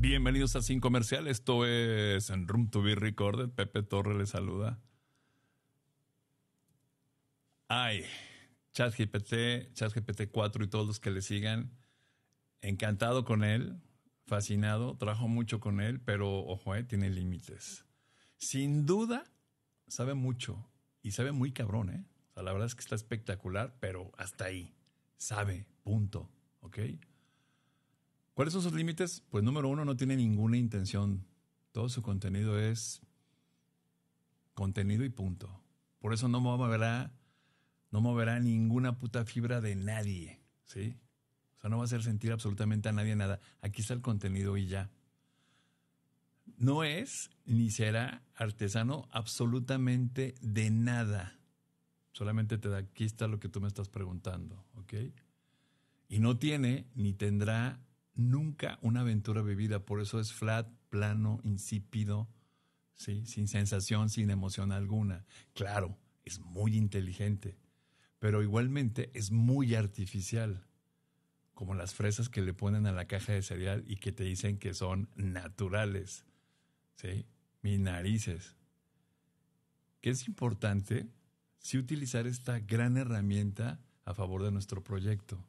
Bienvenidos a Sin Comercial. Esto es en Room to Be Recorded. Pepe Torre les saluda. Ay, ChatGPT, ChatGPT 4 y todos los que le sigan. Encantado con él, fascinado, trabajo mucho con él, pero ojo, eh, tiene límites. Sin duda, sabe mucho y sabe muy cabrón, ¿eh? la verdad es que está espectacular, pero hasta ahí. Sabe, punto. ¿Ok? ¿Cuáles son sus límites? Pues número uno, no tiene ninguna intención. Todo su contenido es contenido y punto. Por eso no moverá, no moverá ninguna puta fibra de nadie, ¿sí? O sea, no va a hacer sentir absolutamente a nadie nada. Aquí está el contenido y ya. No es ni será artesano absolutamente de nada. Solamente te da, aquí está lo que tú me estás preguntando, ¿ok? Y no tiene ni tendrá nunca una aventura vivida. Por eso es flat, plano, insípido, ¿sí? sin sensación, sin emoción alguna. Claro, es muy inteligente, pero igualmente es muy artificial, como las fresas que le ponen a la caja de cereal y que te dicen que son naturales. ¿sí? Mis narices. qué es importante si utilizar esta gran herramienta a favor de nuestro proyecto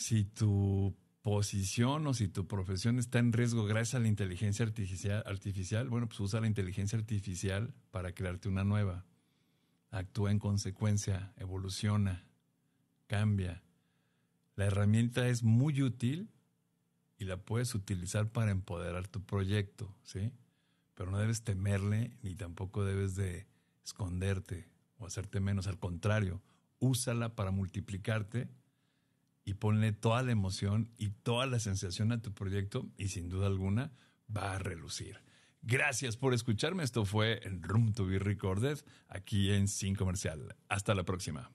si tu posición o si tu profesión está en riesgo gracias a la inteligencia artificial, artificial, bueno, pues usa la inteligencia artificial para crearte una nueva. Actúa en consecuencia, evoluciona, cambia. La herramienta es muy útil y la puedes utilizar para empoderar tu proyecto, ¿sí? Pero no debes temerle ni tampoco debes de esconderte o hacerte menos, al contrario, úsala para multiplicarte y ponle toda la emoción y toda la sensación a tu proyecto y sin duda alguna va a relucir. Gracias por escucharme. Esto fue Room to be Recorded aquí en Sin Comercial. Hasta la próxima.